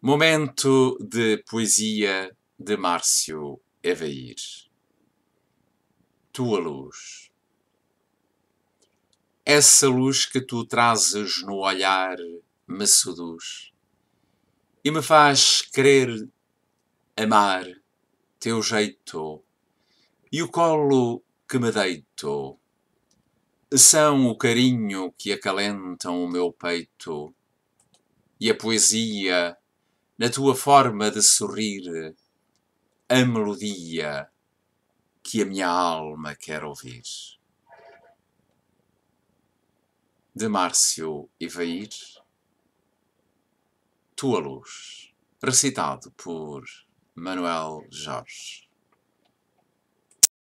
Momento de poesia de Márcio Evair. Tua luz. Essa luz que tu trazes no olhar me seduz e me faz querer amar teu jeito e o colo que me deito. São o carinho que acalentam o meu peito e a poesia na tua forma de sorrir, a melodia que a minha alma quer ouvir. De Márcio Evair, Tua Luz, recitado por Manuel Jorge.